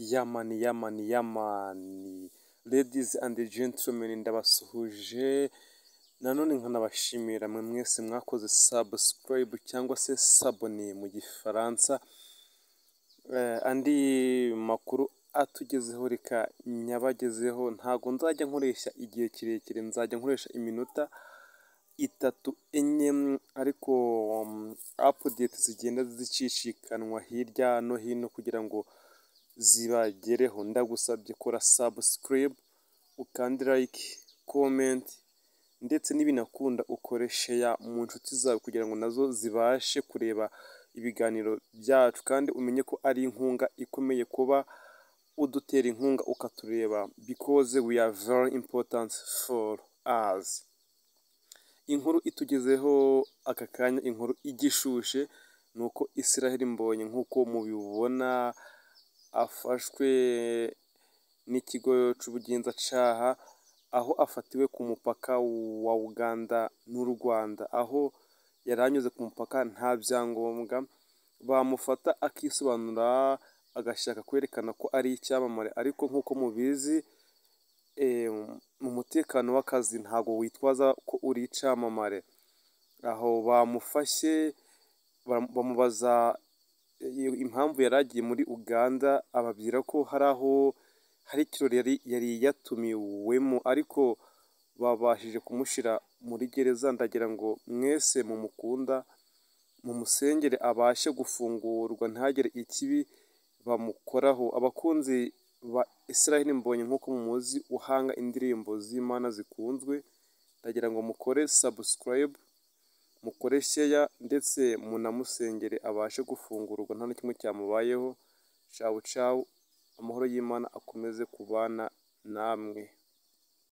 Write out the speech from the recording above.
Yamani yamani yamani ladies and gentlemen ndabasuhuje nanone nkanabashimira mwe mwese mwakoze subscribe cyangwa se sabone mu gifaransa eh, andi makuru atugezeho reka nyabagezeho ntago nzajya nkoresha igihe kirekire nzajya nkoresha iminota itatu enye ariko mm, apudeti zigenda zicikanwa hirya no hino kugira ngo zibagereho ndagusabye kora subscribe ukandi like comment ndetse n'ibinakunda ukore share mu nshuti zawe kugira ngo nazo zibashe kureba ibiganiro byacu kandi umenye ko ari inkunga ikomeye kuba udutera inkunga ukatureba because we are very important for us inkuru itugezeho aka kanya inkuru igishushe ni uko Israel Mbonyi nk'uko mubibona afashwe n'ikigo cy'ubugenzacyaha, aho afatiwe ku mupaka wa Uganda n'u Rwanda, aho yari ku mupaka nta byangombwa, bamufata akisobanura agashaka kwerekana ko ari icyamamare ariko nk'uko mubizi mu mutekano w'akazi ntago witwaza ko uri icyamamare, aho bamufashe bamubaza. impamvu yari agiye muri Uganda ababwira ko hari aho hari ikirori yari yatumiwemo ariko babashije kumushyira muri gereza ndagira ngo mwese mumukunda mumusengere abashe gufungurwa ntagire ikibi bamukoraho abakunzi ba Israel mbonye nk'uko muzi uhanga indirimbo z'Imana zikunzwe ndagira ngo mukore subscribe mukore share ndetse munamusengere abashe gufungurwa nta na kimwe cyamubayeho, cawu cawu, amahoro y'Imana akomeze kubana namwe.